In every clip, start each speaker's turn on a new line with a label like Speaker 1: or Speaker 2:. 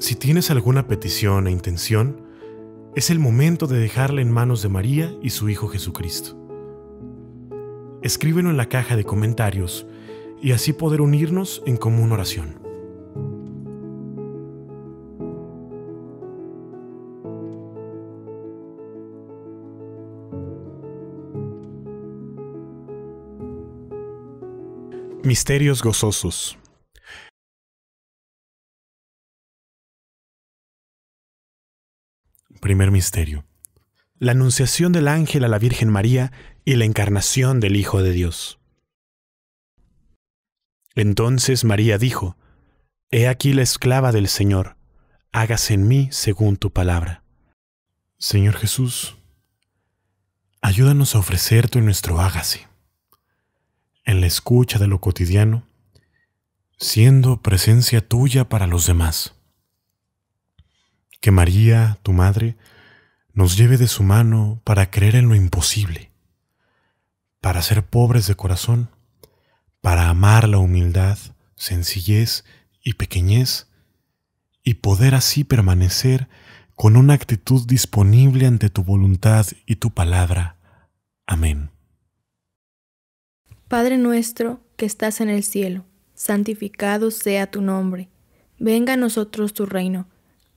Speaker 1: Si tienes alguna petición e intención, es el momento de dejarla en manos de María y su Hijo Jesucristo. Escríbelo en la caja de comentarios y así poder unirnos en común oración. Misterios gozosos Primer misterio. La anunciación del ángel a la Virgen María y la encarnación del Hijo de Dios. Entonces María dijo, He aquí la esclava del Señor, hágase en mí según tu palabra. Señor Jesús, ayúdanos a ofrecerte nuestro hágase, en la escucha de lo cotidiano, siendo presencia tuya para los demás que María, tu Madre, nos lleve de su mano para creer en lo imposible, para ser pobres de corazón, para amar la humildad, sencillez y pequeñez, y poder así permanecer con una actitud disponible ante tu voluntad y tu palabra. Amén.
Speaker 2: Padre nuestro que estás en el cielo, santificado sea tu nombre, venga a nosotros tu reino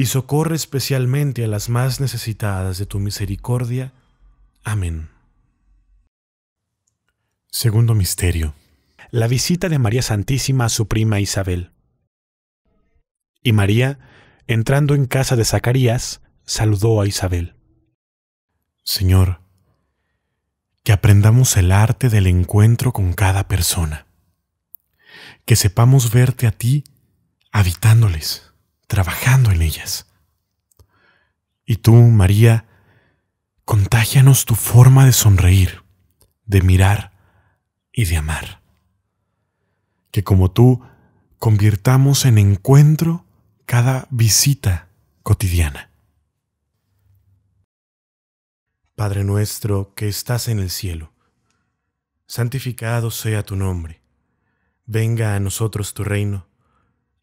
Speaker 1: y socorre especialmente a las más necesitadas de tu misericordia. Amén. Segundo Misterio. La visita de María Santísima a su prima Isabel. Y María, entrando en casa de Zacarías, saludó a Isabel. Señor, que aprendamos el arte del encuentro con cada persona, que sepamos verte a ti habitándoles trabajando en ellas. Y tú, María, contágianos tu forma de sonreír, de mirar y de amar. Que como tú, convirtamos en encuentro cada visita cotidiana. Padre nuestro que estás en el cielo, santificado sea tu nombre, venga a nosotros tu reino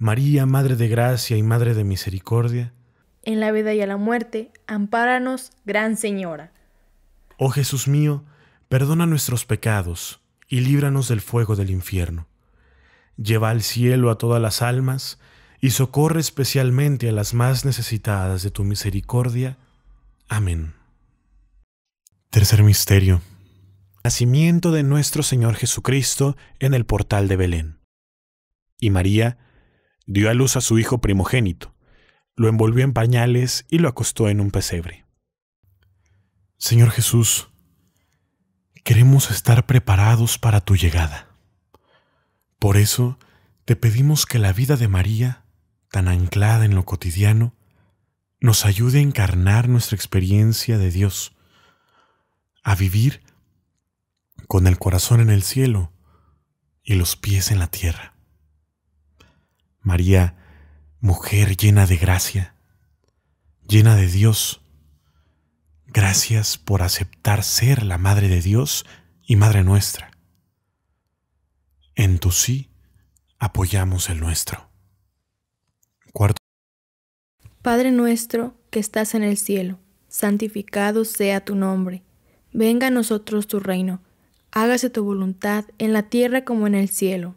Speaker 1: María, Madre de Gracia y Madre de Misericordia,
Speaker 2: en la vida y a la muerte, ampáranos, Gran Señora.
Speaker 1: Oh Jesús mío, perdona nuestros pecados y líbranos del fuego del infierno. Lleva al cielo a todas las almas y socorre especialmente a las más necesitadas de tu misericordia. Amén. Tercer Misterio. Nacimiento de nuestro Señor Jesucristo en el portal de Belén. Y María, dio a luz a su hijo primogénito, lo envolvió en pañales y lo acostó en un pesebre. Señor Jesús, queremos estar preparados para tu llegada. Por eso te pedimos que la vida de María, tan anclada en lo cotidiano, nos ayude a encarnar nuestra experiencia de Dios, a vivir con el corazón en el cielo y los pies en la tierra. María, mujer llena de gracia, llena de Dios, gracias por aceptar ser la Madre de Dios y Madre nuestra. En tu sí apoyamos el nuestro. Cuarto.
Speaker 2: Padre nuestro que estás en el cielo, santificado sea tu nombre. Venga a nosotros tu reino. Hágase tu voluntad en la tierra como en el cielo.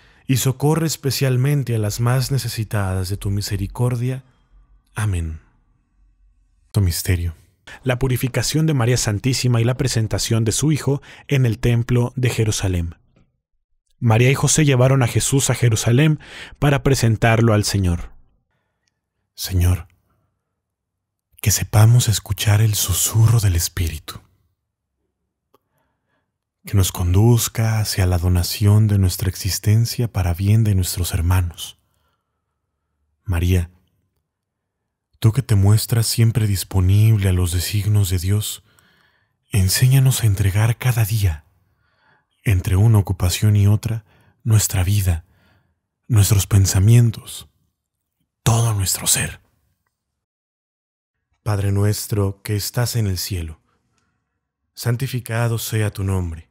Speaker 1: y socorre especialmente a las más necesitadas de tu misericordia. Amén. Tu misterio. La purificación de María Santísima y la presentación de su Hijo en el Templo de Jerusalén. María y José llevaron a Jesús a Jerusalén para presentarlo al Señor. Señor, que sepamos escuchar el susurro del Espíritu que nos conduzca hacia la donación de nuestra existencia para bien de nuestros hermanos. María, tú que te muestras siempre disponible a los designos de Dios, enséñanos a entregar cada día, entre una ocupación y otra, nuestra vida, nuestros pensamientos, todo nuestro ser. Padre nuestro que estás en el cielo, santificado sea tu nombre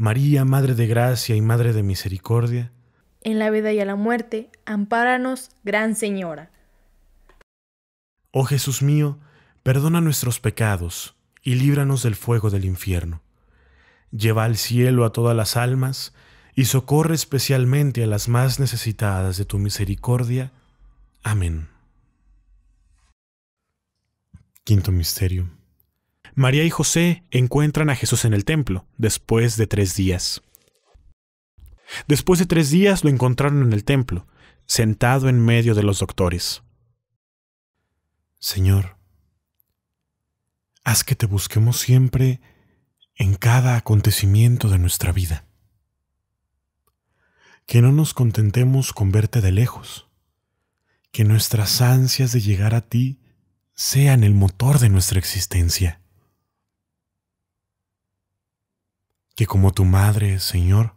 Speaker 1: María, Madre de Gracia y Madre de Misericordia,
Speaker 2: en la vida y a la muerte, ampáranos, Gran Señora.
Speaker 1: Oh Jesús mío, perdona nuestros pecados y líbranos del fuego del infierno. Lleva al cielo a todas las almas y socorre especialmente a las más necesitadas de tu misericordia. Amén. Quinto Misterio María y José encuentran a Jesús en el templo, después de tres días. Después de tres días lo encontraron en el templo, sentado en medio de los doctores. Señor, haz que te busquemos siempre en cada acontecimiento de nuestra vida. Que no nos contentemos con verte de lejos. Que nuestras ansias de llegar a ti sean el motor de nuestra existencia. que como tu madre, Señor,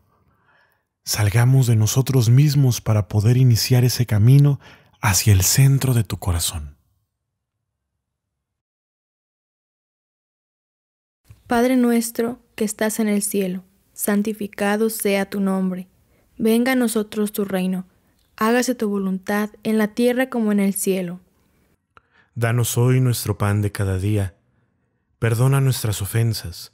Speaker 1: salgamos de nosotros mismos para poder iniciar ese camino hacia el centro de tu corazón.
Speaker 2: Padre nuestro que estás en el cielo, santificado sea tu nombre. Venga a nosotros tu reino. Hágase tu voluntad en la tierra como en el cielo.
Speaker 1: Danos hoy nuestro pan de cada día. Perdona nuestras ofensas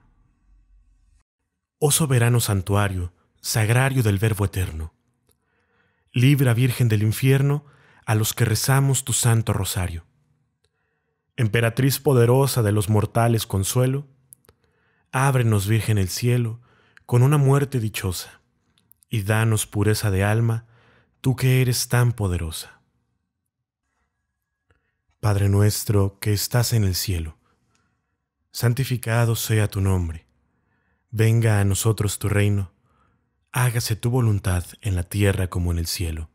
Speaker 1: Oh soberano santuario, sagrario del Verbo Eterno. Libra, Virgen del infierno, a los que rezamos tu santo rosario. Emperatriz poderosa de los mortales consuelo, ábrenos, Virgen el cielo, con una muerte dichosa, y danos pureza de alma, tú que eres tan poderosa. Padre nuestro que estás en el cielo, santificado sea tu nombre Venga a nosotros tu reino, hágase tu voluntad en la tierra como en el cielo.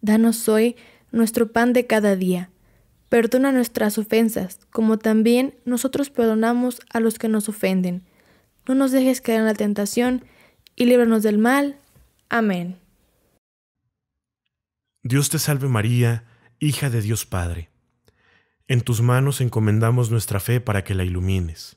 Speaker 2: Danos hoy nuestro pan de cada día. Perdona nuestras ofensas, como también nosotros perdonamos a los que nos ofenden. No nos dejes caer en la tentación y líbranos del mal. Amén.
Speaker 1: Dios te salve María, hija de Dios Padre. En tus manos encomendamos nuestra fe para que la ilumines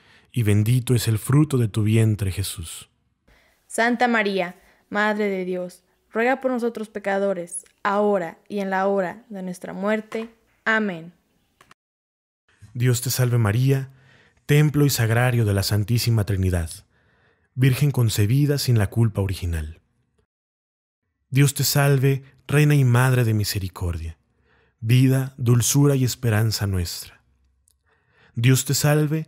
Speaker 1: y bendito es el fruto de tu vientre, Jesús.
Speaker 2: Santa María, Madre de Dios, ruega por nosotros pecadores, ahora y en la hora de nuestra muerte. Amén.
Speaker 1: Dios te salve María, templo y sagrario de la Santísima Trinidad, Virgen concebida sin la culpa original. Dios te salve, Reina y Madre de Misericordia, vida, dulzura y esperanza nuestra. Dios te salve,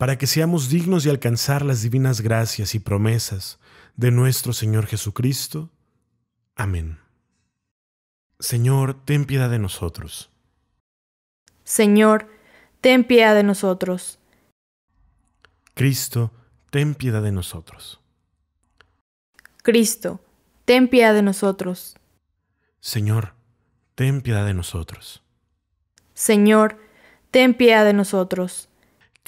Speaker 1: para que seamos dignos de alcanzar las divinas gracias y promesas de nuestro Señor Jesucristo. Amén. Señor, ten piedad de nosotros.
Speaker 2: Señor, ten piedad de nosotros.
Speaker 1: Cristo, ten piedad de nosotros.
Speaker 2: Cristo, ten piedad de nosotros.
Speaker 1: Señor, ten piedad de nosotros.
Speaker 2: Señor, ten piedad de nosotros.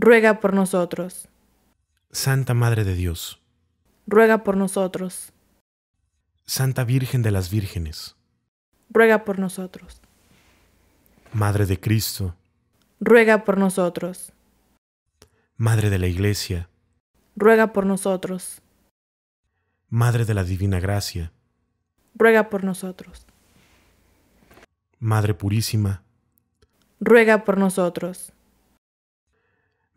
Speaker 3: ruega por nosotros.
Speaker 1: Santa Madre de Dios,
Speaker 3: ruega por nosotros.
Speaker 1: Santa Virgen de las Vírgenes,
Speaker 3: ruega por nosotros.
Speaker 1: Madre de Cristo,
Speaker 3: ruega por nosotros.
Speaker 1: Madre de la Iglesia,
Speaker 3: ruega por nosotros.
Speaker 1: Madre de la Divina Gracia,
Speaker 3: ruega por nosotros.
Speaker 1: Madre Purísima,
Speaker 3: ruega por nosotros.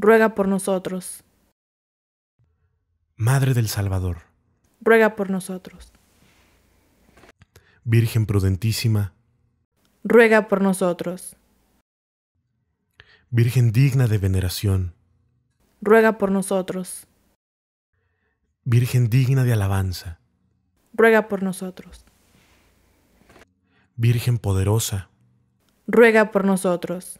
Speaker 3: ruega por nosotros.
Speaker 1: Madre del Salvador,
Speaker 3: ruega por nosotros.
Speaker 1: Virgen prudentísima,
Speaker 3: ruega por nosotros.
Speaker 1: Virgen digna de veneración,
Speaker 3: ruega por nosotros.
Speaker 1: Virgen digna de alabanza,
Speaker 3: ruega por nosotros.
Speaker 1: Virgen poderosa,
Speaker 3: ruega por nosotros.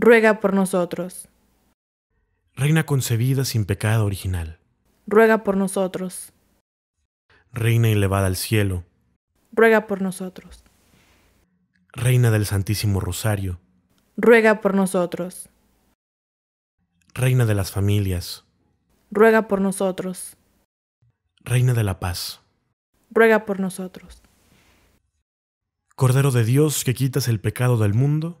Speaker 3: ruega por nosotros.
Speaker 1: Reina concebida sin pecado original,
Speaker 3: ruega por nosotros.
Speaker 1: Reina elevada al cielo,
Speaker 3: ruega por nosotros.
Speaker 1: Reina del Santísimo Rosario,
Speaker 3: ruega por nosotros.
Speaker 1: Reina de las familias,
Speaker 3: ruega por nosotros.
Speaker 1: Reina de la paz,
Speaker 3: ruega por nosotros.
Speaker 1: Cordero de Dios que quitas el pecado del mundo,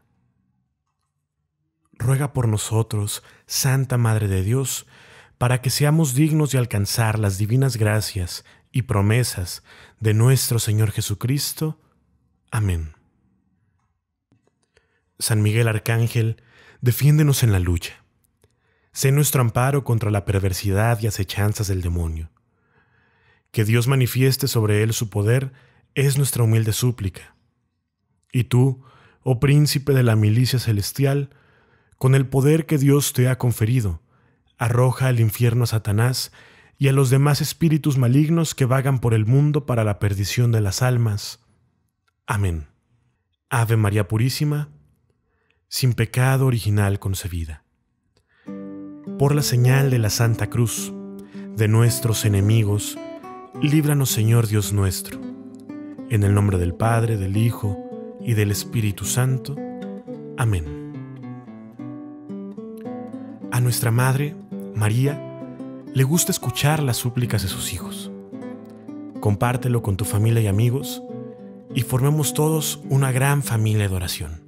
Speaker 1: ruega por nosotros, Santa Madre de Dios, para que seamos dignos de alcanzar las divinas gracias y promesas de nuestro Señor Jesucristo. Amén. San Miguel Arcángel, defiéndenos en la lucha. Sé nuestro amparo contra la perversidad y acechanzas del demonio. Que Dios manifieste sobre él su poder es nuestra humilde súplica. Y tú, oh príncipe de la milicia celestial, con el poder que Dios te ha conferido. Arroja al infierno a Satanás y a los demás espíritus malignos que vagan por el mundo para la perdición de las almas. Amén. Ave María Purísima, sin pecado original concebida. Por la señal de la Santa Cruz, de nuestros enemigos, líbranos Señor Dios nuestro. En el nombre del Padre, del Hijo y del Espíritu Santo. Amén. A nuestra Madre, María, le gusta escuchar las súplicas de sus hijos. Compártelo con tu familia y amigos y formemos todos una gran familia de oración.